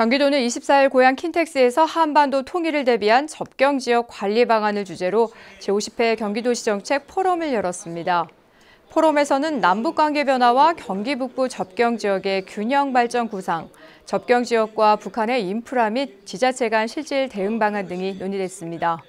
경기도는 24일 고향 킨텍스에서 한반도 통일을 대비한 접경 지역 관리 방안을 주제로 제50회 경기도시 정책 포럼을 열었습니다. 포럼에서는 남북 관계 변화와 경기 북부 접경 지역의 균형 발전 구상, 접경 지역과 북한의 인프라 및 지자체 간 실질 대응 방안 등이 논의됐습니다.